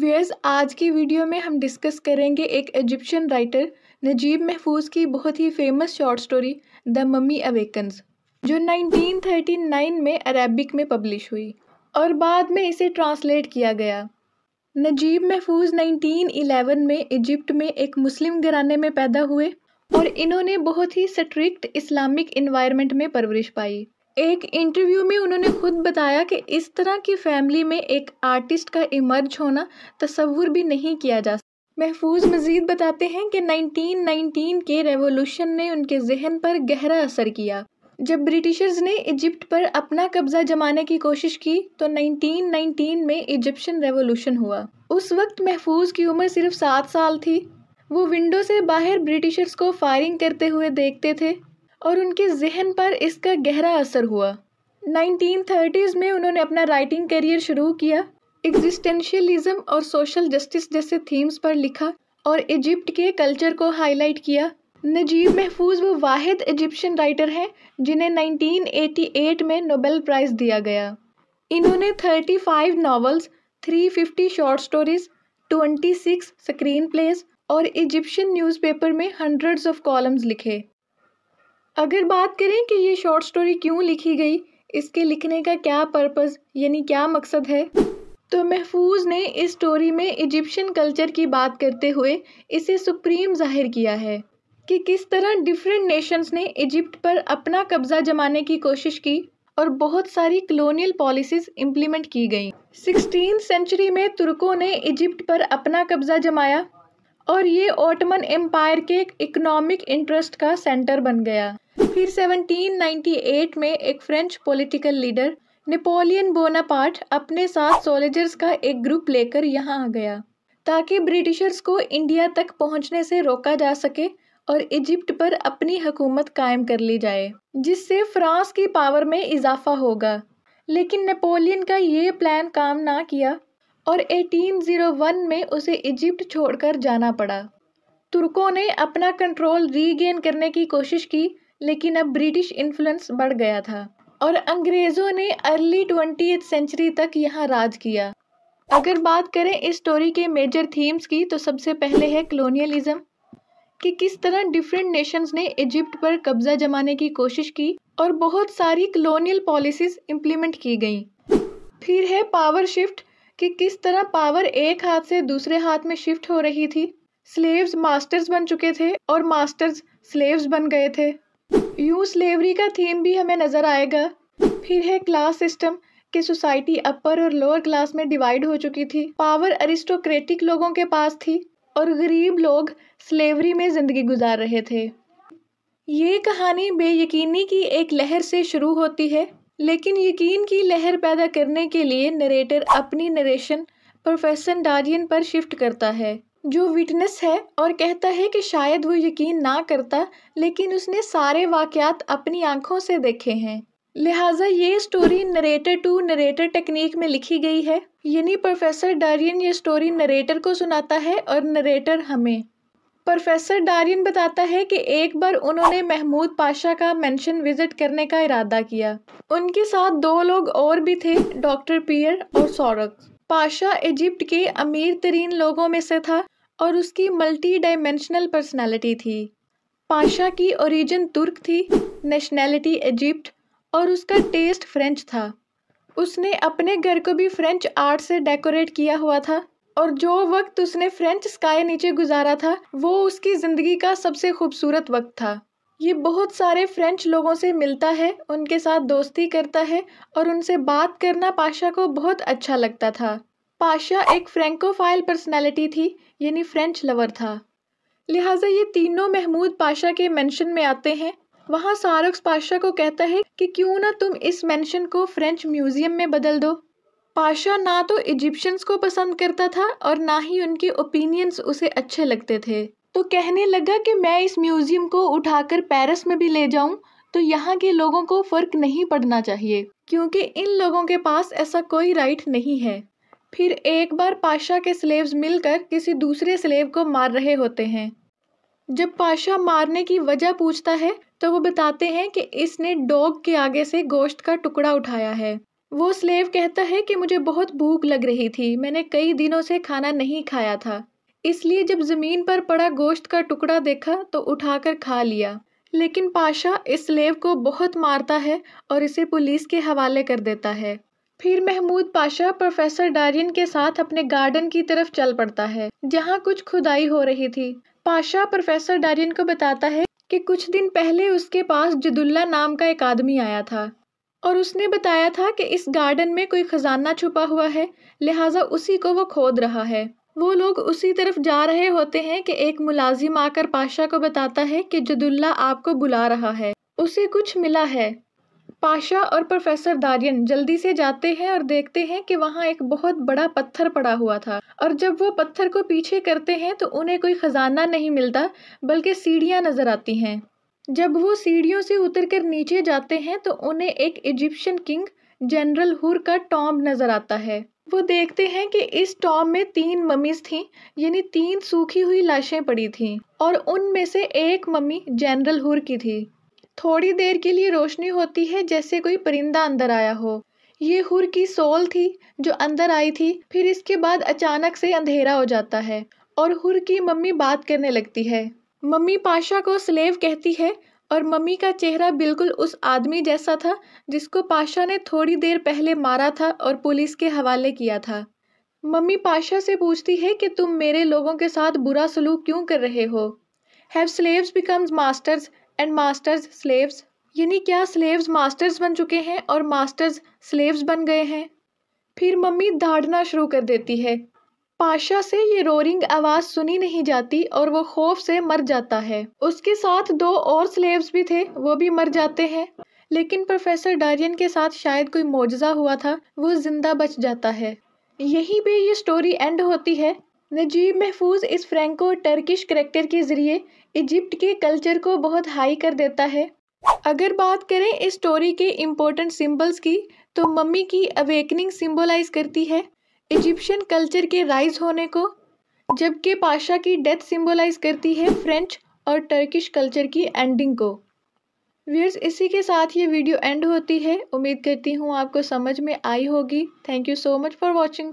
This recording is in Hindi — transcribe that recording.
व्यूअर्स आज की वीडियो में हम डिस्कस करेंगे एक इजिप्शियन राइटर नजीब महफूज की बहुत ही famous short story the mummy awakens जो 1939 में अरेबिक में पब्लिश हुई और बाद में इसे ट्रांसलेट किया गया नजीब महफूज 1911 में इजिप्ट में एक मुस्लिम घराने में पैदा हुए और इन्होंने बहुत ही स्ट्रिक्ट इस्लामिक इन्वायरमेंट में परवरिश पाई एक इंटरव्यू में उन्होंने खुद बताया कि इस तरह की फैमिली में एक आर्टिस्ट का इमर्ज होना तस्वुर भी नहीं किया जा सकता महफूज मज़ीद बताते हैं कि 1919 के रेवोल्यूशन ने उनके जहन पर गहरा असर किया जब ब्रिटिशर्स ने इजिप्ट पर अपना कब्ज़ा जमाने की कोशिश की तो 1919 में इजिप्शियन रेवोल्यूशन हुआ उस वक्त महफूज की उम्र सिर्फ सात साल थी वो विंडो से बाहर ब्रिटिशर्स को फायरिंग करते हुए देखते थे और उनके जहन पर इसका गहरा असर हुआ नाइनटीन थर्टीज़ में उन्होंने अपना राइटिंग करियर शुरू किया एग्जिस्टेंशियलिज्म और सोशल जस्टिस जैसे थीम्स पर लिखा और इजिप्ट के कल्चर को हाईलाइट किया नजीब महफूज वो वाहिद इजिप्शियन राइटर हैं जिन्हें 1988 में नोबेल प्राइज़ दिया गया इन्होंने 35 novels three fifty short stories 26 screen plays और इजिप्शियन न्यूज़पेपर में हंड्रेड्स ऑफ कॉलम्स लिखे अगर बात करें कि ये शॉर्ट स्टोरी क्यों लिखी गई इसके लिखने का क्या पर्पज़ यानी क्या मकसद है तो महफूज ने इस स्टोरी में इजिप्शियन कल्चर की बात करते हुए इसे सुप्रीम जाहिर किया है कि किस तरह डिफरेंट नेशंस ने इजिप्ट पर अपना कब्ज़ा जमाने की कोशिश की और बहुत सारी कलोनियल पॉलिसीज़ इम्प्लीमेंट की गई सिक्सटीन सेंचुरी में तुर्कों ने इजिप्ट पर अपना कब्ज़ा जमाया और ये ओटमन एम्पायर के इकोनॉमिक इंटरेस्ट का सेंटर बन गया फिर 1798 में एक French political leader Napoleon Bonaparte अपने साथ सोलजर्स का एक ग्रुप लेकर यहाँ आ गया ताकि ब्रिटिशर्स को इंडिया तक पहुँचने से रोका जा सके और इजिप्ट पर अपनी हुकूमत कायम कर ली जाए जिससे फ्रांस की पावर में इजाफा होगा लेकिन नेपोलियन का ये प्लान काम ना किया और 1801 में उसे इजिप्ट छोड़कर जाना पड़ा तुर्कों ने अपना कंट्रोल रीगेन करने की कोशिश की लेकिन अब ब्रिटिश इन्फ्लुएंस बढ़ गया था और अंग्रेज़ों ने अर्ली ट्वेंटी सेंचुरी तक यहाँ राज किया अगर बात करें इस स्टोरी के मेजर थीम्स की तो सबसे पहले है कलोनियलिज्म कि किस तरह डिफरेंट नेशंस ने इजिप्ट पर कब्जा जमाने की कोशिश की और बहुत सारी कलोनियल पॉलिसीज इम्प्लीमेंट की गई फिर है पावर शिफ्ट कि किस तरह पावर एक हाथ से दूसरे हाथ में शिफ्ट हो रही थी स्लेव्स मास्टर्स बन चुके थे और मास्टर्स स्लेव्स बन गए थे यूं स्लेवरी का थीम भी हमें नज़र आएगा फिर है क्लास सिस्टम कि सोसाइटी अपर और लोअर क्लास में डिवाइड हो चुकी थी पावर अरिस्टोक्रेटिक लोगों के पास थी और गरीब लोग स्लेवरी में ज़िंदगी गुजार रहे थे ये कहानी बेयकीनी की एक लहर से शुरू होती है लेकिन यकीन की लहर पैदा करने के लिए नरेटर अपनी नरेशन प्रोफेसर डारियन पर शिफ्ट करता है जो विटनेस है और कहता है कि शायद वो यकीन ना करता लेकिन उसने सारे वाक़ात अपनी आँखों से देखे हैं लिहाजा ये story narrator to narrator technique में लिखी गई है यानी प्रोफेसर डारियन ये स्टोरी नरेटर को सुनाता है और नरेटर हमें प्रोफेसर डारियन बताता है कि एक बार उन्होंने महमूद पाशा का मेंशन विजिट करने का इरादा किया उनके साथ दो लोग और भी थे डॉक्टर पियर और सौरभ पाशा इजिप्ट के अमीर तरीन लोगों में से था और उसकी मल्टी डायमेंशनल पर्सनैलिटी थी पाशा की ओरिजिन तुर्क थी नेशनैलिटी इजिप्ट और उसका टेस्ट फ्रेंच था उसने अपने घर को भी फ्रेंच आर्ट से डेकोरेट किया हुआ था और जो वक्त उसने फ्रेंच स्काई नीचे गुजारा था वो उसकी ज़िंदगी का सबसे खूबसूरत वक्त था ये बहुत सारे फ्रेंच लोगों से मिलता है उनके साथ दोस्ती करता है और उनसे बात करना पाशा को बहुत अच्छा लगता था पाशा एक फ्रेंकोफाइल पर्सनैलिटी थी यानी फ्रेंच लवर था लिहाजा ये तीनों महमूद पाशा के मेंशन में आते हैं वहाँ सारक्स पाशा को कहता है कि क्यों ना तुम इस मेंशन को फ्रेंच म्यूज़ियम में बदल दो पाशा ना तो इजिप्शियंस को पसंद करता था और ना ही उनके ओपिनियंस उसे अच्छे लगते थे तो कहने लगा कि मैं इस म्यूज़ियम को उठाकर पेरिस में भी ले जाऊं तो यहाँ के लोगों को फ़र्क नहीं पड़ना चाहिए क्योंकि इन लोगों के पास ऐसा कोई राइट नहीं है फिर एक बार पाशा के स्लेव्स मिलकर किसी दूसरे स्लेव को मार रहे होते हैं जब पाशा मारने की वजह पूछता है तो वो बताते हैं कि इसने डॉग के आगे से गोश्त का टुकड़ा उठाया है वो स्लेव कहता है कि मुझे बहुत भूख लग रही थी मैंने कई दिनों से खाना नहीं खाया था इसलिए जब ज़मीन पर पड़ा गोश्त का टुकड़ा देखा तो उठाकर खा लिया लेकिन पाशा इस स्लेव को बहुत मारता है और इसे पुलिस के हवाले कर देता है फिर महमूद पाशा प्रोफेसर डारियन के साथ अपने गार्डन की तरफ चल पड़ता है जहाँ कुछ खुदाई हो रही थी पाशा प्रोफेसर डारियन को बताता है कि कुछ दिन पहले उसके पास जदुल्ला नाम का एक आदमी आया था और उसने बताया था कि इस गार्डन में कोई ख़जाना छुपा हुआ है लिहाजा उसी को वो खोद रहा है वो लोग उसी तरफ जा रहे होते हैं कि एक मुलाजिम आकर पाशा को बताता है कि जदुल्ला आपको बुला रहा है उसे कुछ मिला है पाशा और प्रोफेसर दारियन जल्दी से जाते हैं और देखते हैं कि वहाँ एक बहुत बड़ा पत्थर पड़ा हुआ था और जब वो पत्थर को पीछे करते हैं तो उन्हें कोई ख़जाना नहीं मिलता बल्कि सीढ़ियाँ नज़र आती हैं जब वो सीढ़ियों से उतरकर नीचे जाते हैं तो उन्हें एक इजिप्शियन किंग जनरल हुर का टॉम नज़र आता है वो देखते हैं कि इस टॉम में तीन मम्मीज थीं यानी तीन सूखी हुई लाशें पड़ी थीं और उनमें से एक मम्मी जनरल हुर की थी थोड़ी देर के लिए रोशनी होती है जैसे कोई परिंदा अंदर आया हो ये हुर की सोल थी जो अंदर आई थी फिर इसके बाद अचानक से अंधेरा हो जाता है और हुर की मम्मी बात करने लगती है मम्मी पाशा को स्लेव कहती है और मम्मी का चेहरा बिल्कुल उस आदमी जैसा था जिसको पाशा ने थोड़ी देर पहले मारा था और पुलिस के हवाले किया था मम्मी पाशा से पूछती है कि तुम मेरे लोगों के साथ बुरा सलूक क्यों कर रहे हो have slaves becomes masters and masters slaves यानी क्या स्लेव्स मास्टर्स बन चुके हैं और मास्टर्स स्लेव्स बन गए हैं फिर मम्मी दाड़ना शुरू कर देती है पाशा से ये रोरिंग आवाज़ सुनी नहीं जाती और वो खौफ से मर जाता है उसके साथ दो और स्लेव्स भी थे वो भी मर जाते हैं लेकिन प्रोफेसर डारियन के साथ शायद कोई मुआजा हुआ था वो ज़िंदा बच जाता है यहीं पे ये स्टोरी एंड होती है नजीब महफूज इस फ्रैंको टर्किश करेक्टर के ज़रिए इजिप्ट के कल्चर को बहुत हाई कर देता है अगर बात करें इस स्टोरी के इम्पोर्टेंट सिंबल्स की तो मम्मी की अवेकनिंग सिंबलाइज करती है इजिप्शियन कल्चर के राइज होने को जबकि पाशा की डेथ सिंबलाइज करती है फ्रेंच और टर्किश कल्चर की एंडिंग को व्यूअर्स इसी के साथ ये वीडियो एंड होती है उम्मीद करती हूँ आपको समझ में आई होगी thank you so much for watching